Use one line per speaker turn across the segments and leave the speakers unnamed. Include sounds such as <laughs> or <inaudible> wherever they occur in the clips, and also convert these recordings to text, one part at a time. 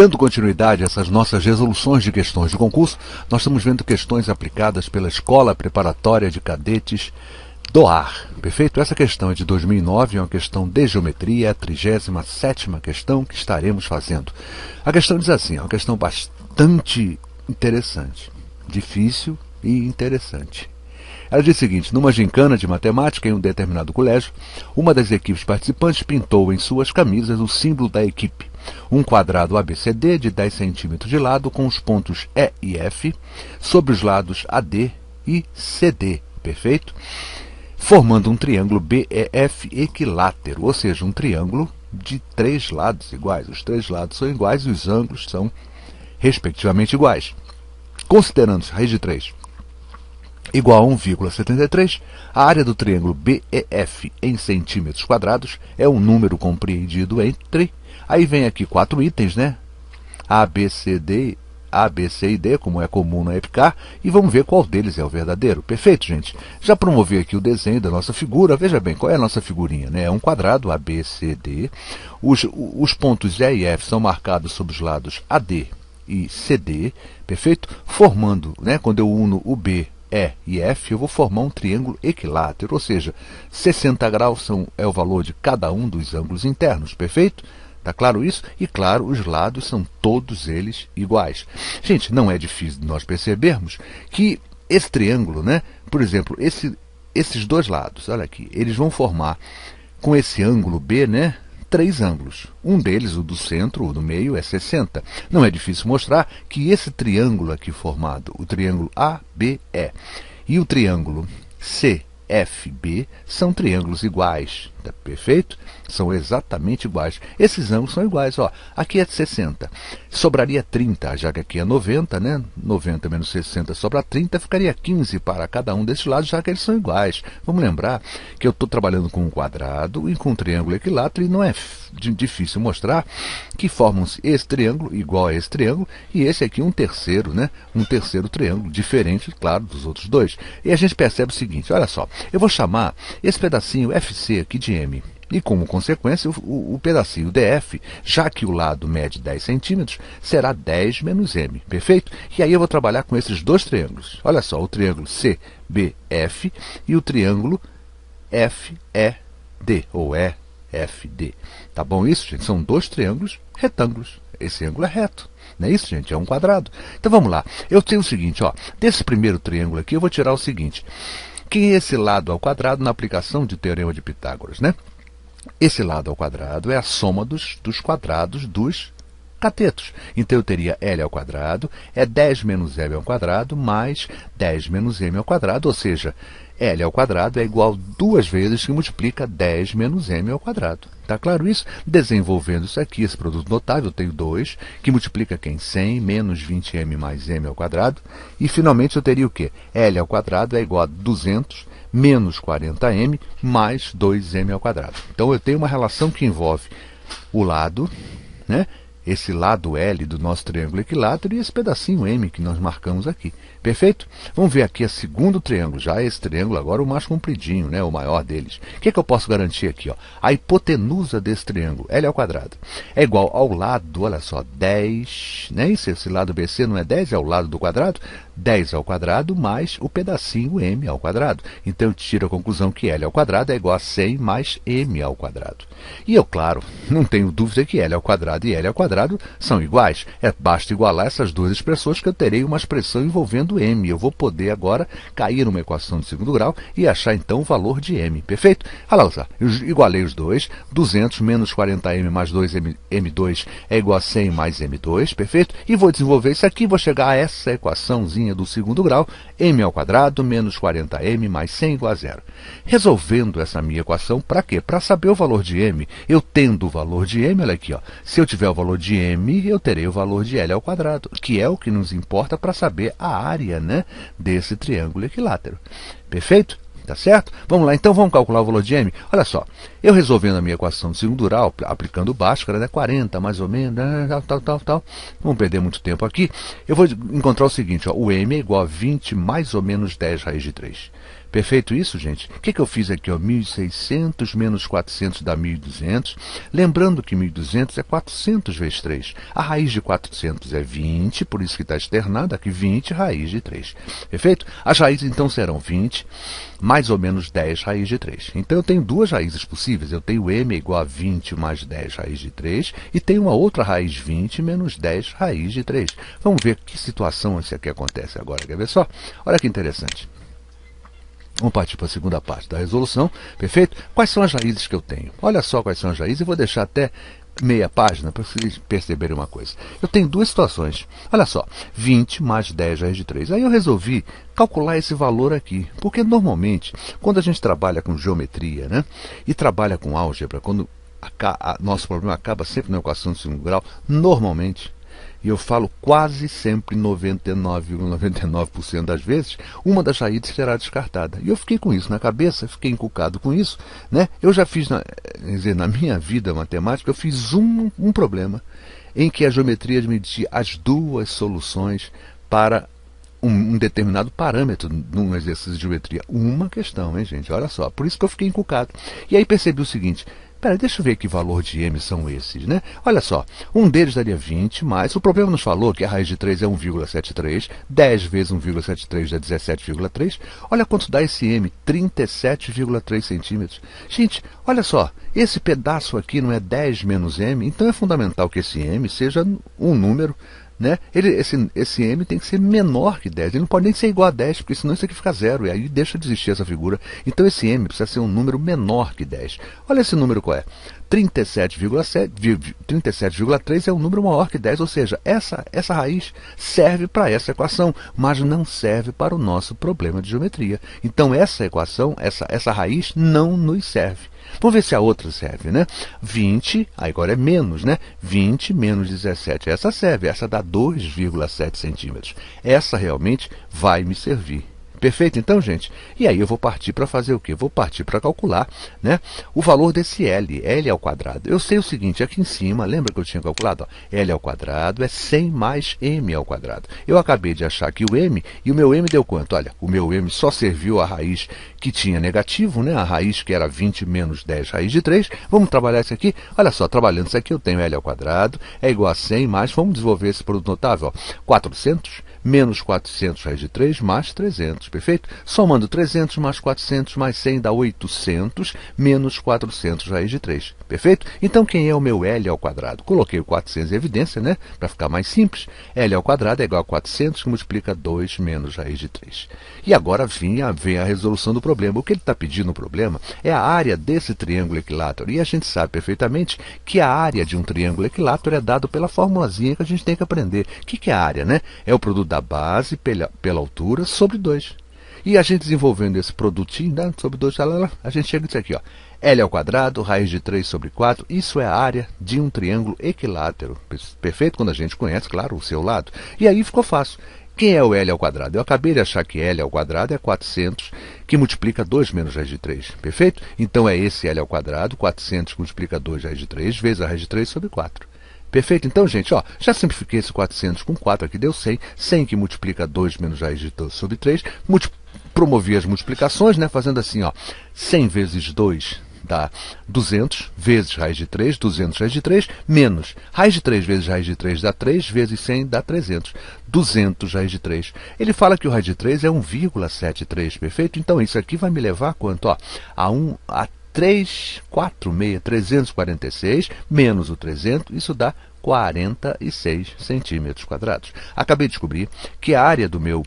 Dando continuidade a essas nossas resoluções de questões de concurso, nós estamos vendo questões aplicadas pela Escola Preparatória de Cadetes doar. Perfeito? Essa questão é de 2009, é uma questão de geometria, é a 37 questão que estaremos fazendo. A questão diz assim: é uma questão bastante interessante, difícil e interessante. Ela diz o seguinte: numa gincana de matemática em um determinado colégio, uma das equipes participantes pintou em suas camisas o símbolo da equipe. Um quadrado ABCD de 10 centímetros de lado com os pontos E e F, sobre os lados AD e CD, perfeito? Formando um triângulo BEF equilátero, ou seja, um triângulo de três lados iguais. Os três lados são iguais e os ângulos são respectivamente iguais. Considerando as raiz de 3 igual a 1,73, a área do triângulo BEF em centímetros quadrados é um número compreendido entre. Aí vem aqui quatro itens, né? A, B, C, D, A, B, C e D, como é comum na EPCAR, e vamos ver qual deles é o verdadeiro. Perfeito, gente? Já promovi aqui o desenho da nossa figura. Veja bem, qual é a nossa figurinha? Né? É um quadrado, A, B, C, D. Os, os pontos E e F são marcados sobre os lados AD e CD, perfeito? Formando, né, quando eu uno o B e e F, eu vou formar um triângulo equilátero, ou seja, 60 graus são, é o valor de cada um dos ângulos internos, perfeito? Tá claro isso? E claro, os lados são todos eles iguais. Gente, não é difícil nós percebermos que esse triângulo, né? Por exemplo, esse, esses dois lados, olha aqui, eles vão formar com esse ângulo B, né? três ângulos. Um deles, o do centro, o do meio, é 60. Não é difícil mostrar que esse triângulo aqui formado, o triângulo ABE e o triângulo CFB, são triângulos iguais. É perfeito? São exatamente iguais. Esses ângulos são iguais, ó. Aqui é de 60. Sobraria 30, já que aqui é 90, né? 90 menos 60 sobra 30, ficaria 15 para cada um desses lados, já que eles são iguais. Vamos lembrar que eu estou trabalhando com um quadrado e com um triângulo equilátero, e não é difícil mostrar que formam-se esse triângulo igual a esse triângulo, e esse aqui um terceiro, né? Um terceiro triângulo, diferente, claro, dos outros dois. E a gente percebe o seguinte, olha só, eu vou chamar esse pedacinho FC aqui de cm. E como consequência, o, o, o pedacinho DF, já que o lado mede 10 centímetros, será 10 menos m, perfeito? E aí eu vou trabalhar com esses dois triângulos. Olha só, o triângulo CBF e o triângulo FED, ou EFD. Tá bom isso, gente? São dois triângulos retângulos. Esse ângulo é reto. Não é isso, gente? É um quadrado. Então vamos lá. Eu tenho o seguinte, ó. Desse primeiro triângulo aqui, eu vou tirar o seguinte. Quem é esse lado ao quadrado na aplicação de Teorema de Pitágoras, né? Esse lado ao quadrado é a soma dos, dos quadrados dos catetos. Então eu teria L ao quadrado, é 10 menos l ao quadrado mais 10 menos M ao quadrado, ou seja, L ao quadrado é igual duas vezes que multiplica 10 menos m ao quadrado. Está claro isso? Desenvolvendo isso aqui, esse produto notável, eu tenho 2, que multiplica quem? 100 menos 20m mais m ao quadrado. E, finalmente, eu teria o quê? L ao quadrado é igual a 200 menos 40m mais 2m ao quadrado. Então, eu tenho uma relação que envolve o lado, né? esse lado L do nosso triângulo equilátero e esse pedacinho M que nós marcamos aqui. Perfeito? Vamos ver aqui o segundo triângulo, já esse triângulo agora é o mais compridinho, né, o maior deles. O que, é que eu posso garantir aqui? Ó? A hipotenusa desse triângulo, L ao quadrado, é igual ao lado, olha só, 10, né, isso, esse lado BC não é 10, é o lado do quadrado, 10 ao quadrado mais o pedacinho m ao quadrado. Então eu tiro a conclusão que L ao quadrado é igual a 100 mais m ao quadrado. E eu, claro, <laughs> não tenho dúvida que L ao quadrado e L ao quadrado são iguais. É, basta igualar essas duas expressões que eu terei uma expressão envolvendo do m. Eu vou poder agora cair numa equação de segundo grau e achar então o valor de m. Perfeito? Olha lá, eu igualei os dois. 200 menos 40m mais 2m2 é igual a 100 mais m2. Perfeito? E vou desenvolver isso aqui. Vou chegar a essa equaçãozinha do segundo grau. m ao quadrado menos 40m mais 100 é igual a zero. Resolvendo essa minha equação, para quê? Para saber o valor de m. Eu tendo o valor de m, olha aqui. Ó. Se eu tiver o valor de m, eu terei o valor de l ao quadrado, que é o que nos importa para saber a área área né, desse triângulo equilátero. Perfeito? Tá certo? Vamos lá, então vamos calcular o valor de m. Olha só, eu resolvendo a minha equação de segundo grau, aplicando o Bhaskara, né, 40 mais ou menos, né, tal, tal, tal, tal. vamos perder muito tempo aqui. Eu vou encontrar o seguinte, ó, o m é igual a 20 mais ou menos 10 raiz de 3. Perfeito isso, gente? O que, que eu fiz aqui? Ó? 1.600 menos 400 dá 1.200. Lembrando que 1.200 é 400 vezes 3. A raiz de 400 é 20, por isso que está externada aqui 20 raiz de 3. Perfeito? As raízes, então, serão 20 mais ou menos 10 raiz de 3. Então, eu tenho duas raízes possíveis. Eu tenho m igual a 20 mais 10 raiz de 3 e tenho uma outra raiz 20 menos 10 raiz de 3. Vamos ver que situação isso aqui acontece agora. Quer ver só? Olha que interessante. Vamos partir para a segunda parte da resolução, perfeito? Quais são as raízes que eu tenho? Olha só quais são as raízes, eu vou deixar até meia página para vocês perceberem uma coisa. Eu tenho duas situações. Olha só, 20 mais 10 raiz é de 3. Aí eu resolvi calcular esse valor aqui, porque normalmente, quando a gente trabalha com geometria né, e trabalha com álgebra, quando a, a, nosso problema acaba sempre na equação de segundo grau, normalmente e eu falo quase sempre 99,99% ,99 das vezes, uma das saídas será descartada. E eu fiquei com isso na cabeça, fiquei encucado com isso. Né? Eu já fiz, na, dizer, na minha vida matemática, eu fiz um, um problema em que a geometria media as duas soluções para um, um, determinado parâmetro num exercício de geometria. Uma questão, hein, gente? Olha só. Por isso que eu fiquei encucado. E aí percebi o seguinte: Peraí, deixa eu ver que valor de M são esses, né? Olha só, um deles daria 20, mas o problema nos falou que a raiz de 3 é 1,73, 10 vezes 1,73 dá 17,3. Olha quanto dá esse M, 37,3 centímetros. Gente, olha só, esse pedaço aqui não é 10 menos M, então é fundamental que esse M seja um número né? Ele, esse, esse M tem que ser menor que 10. Ele não pode nem ser igual a 10, porque senão isso aqui fica zero. E aí deixa de existir essa figura. Então esse M precisa ser um número menor que 10. Olha esse número qual é. 37,3 é um número maior que 10, ou seja, essa, essa raiz serve para essa equação, mas não serve para o nosso problema de geometria. Então essa equação, essa, essa raiz não nos serve. Vamos ver se a outra serve, né? 20, agora é menos, né? 20 menos 17. Essa serve, essa dá 2,7 centímetros. Essa realmente vai me servir. Perfeito, então, gente? E aí eu vou partir para fazer o quê? Vou partir para calcular né, o valor desse L, L ao quadrado. Eu sei o seguinte, aqui em cima, lembra que eu tinha calculado? Ó, L ao quadrado é 100 mais M ao quadrado. Eu acabei de achar aqui o M, e o meu M deu quanto? Olha, o meu M só serviu a raiz que tinha negativo, né? a raiz que era 20 menos 10 raiz de 3. Vamos trabalhar isso aqui? Olha só, trabalhando isso aqui, eu tenho L ao quadrado, é igual a 100 mais, vamos desenvolver esse produto notável, ó, 400 menos 400 raiz de 3 mais 300 perfeito? Somando 300 mais 400 mais 100 dá 800, menos 400 raiz é de 3, perfeito? Então quem é o meu L ao quadrado? Coloquei o 400 em evidência, né? Para ficar mais simples. L ao quadrado é igual a 400 que multiplica 2 menos raiz é de 3. E agora vem a, vem a resolução do problema. O que ele está pedindo no problema é a área desse triângulo equilátero. E a gente sabe perfeitamente que a área de um triângulo equilátero é dado pela formulazinha que a gente tem que aprender. O que, que é a área, né? É o produto da base pela, pela altura sobre 2. E a gente desenvolvendo esse produtinho, né, sobre 2, a gente chega a isso aqui, ó. L ao quadrado, raiz de 3 sobre 4, isso é a área de um triângulo equilátero. Perfeito quando a gente conhece, claro, o seu lado. E aí ficou fácil. Quem é o L ao quadrado? Eu acabei de achar que L ao quadrado é 400, que multiplica 2 menos raiz de 3, perfeito? Então é esse L ao quadrado, 400 multiplica 2 raiz de 3, vezes a raiz de 3 sobre 4. Perfeito? Então, gente, ó, já simplifiquei esse 400 com 4 aqui, deu 100. 100 que multiplica 2 menos raiz de 12 sobre 3, multiplica promovi as multiplicações, né, fazendo assim, ó, 100 vezes 2 dá 200 vezes raiz de 3, 200 raiz de 3, menos raiz de 3 vezes raiz de 3 dá 3, vezes 100 dá 300. 200 raiz de 3. Ele fala que o raiz de 3 é 1,73, perfeito? Então isso aqui vai me levar quanto? Ó, a 1 a 3, 4, 6, 346, menos o 300, isso dá 46 centímetros quadrados. Acabei de descobrir que a área do meu,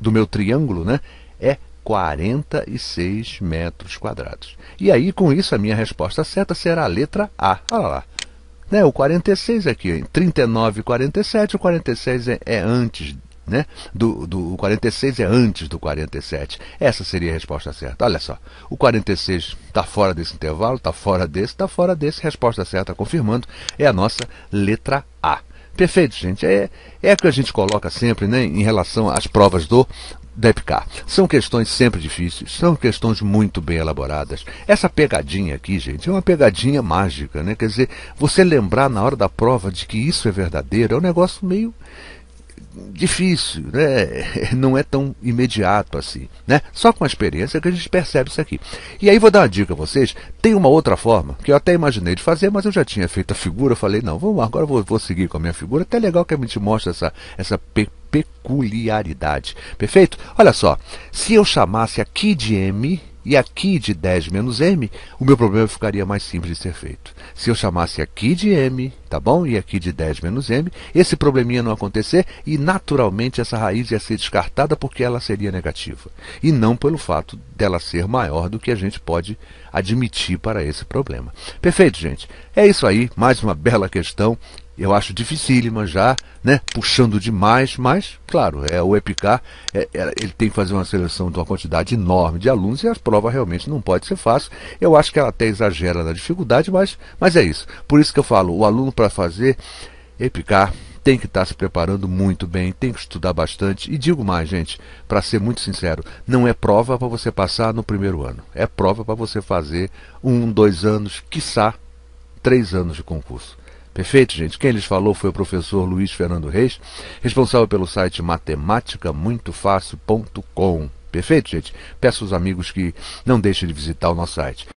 do meu triângulo, né? é 46 metros quadrados. E aí, com isso, a minha resposta certa será a letra A. Olha lá. Né? O 46 aqui, em 39 e 47, o 46 é, é antes né? Do, do, o 46 é antes do 47. Essa seria a resposta certa. Olha só, o 46 está fora desse intervalo, está fora desse, está fora desse. Resposta certa, confirmando, é a nossa letra A. Perfeito, gente. É, é o que a gente coloca sempre né, em relação às provas do da Epcar. São questões sempre difíceis, são questões muito bem elaboradas. Essa pegadinha aqui, gente, é uma pegadinha mágica, né? Quer dizer, você lembrar na hora da prova de que isso é verdadeiro é um negócio meio difícil, né? <laughs> Não é tão imediato assim, né? Só com a experiência que a gente percebe isso aqui. E aí vou dar uma dica a vocês. Tem uma outra forma que eu até imaginei de fazer, mas eu já tinha feito a figura. Falei não, vamos agora vou, vou seguir com a minha figura. Até legal que a gente mostra essa essa peculiaridade. Perfeito? Olha só, se eu chamasse aqui de M e aqui de 10 menos M, o meu problema ficaria mais simples de ser feito. Se eu chamasse aqui de M, tá bom? E aqui de 10 menos M, esse probleminha não acontecer e naturalmente essa raiz ia ser descartada porque ela seria negativa. E não pelo fato dela ser maior do que a gente pode admitir para esse problema. Perfeito, gente? É isso aí, mais uma bela questão eu acho dificílima já, né? Puxando demais, mas, claro, é o EPICAR, é, é, ele tem que fazer uma seleção de uma quantidade enorme de alunos e a prova realmente não pode ser fácil. Eu acho que ela até exagera na dificuldade, mas, mas é isso. Por isso que eu falo, o aluno para fazer EPICAR tem que estar tá se preparando muito bem, tem que estudar bastante. E digo mais, gente, para ser muito sincero, não é prova para você passar no primeiro ano. É prova para você fazer um, dois anos, quiçá, três anos de concurso. Perfeito, gente? Quem lhes falou foi o professor Luiz Fernando Reis, responsável pelo site matematicamuitofácil.com. Perfeito, gente? Peço aos amigos que não deixem de visitar o nosso site.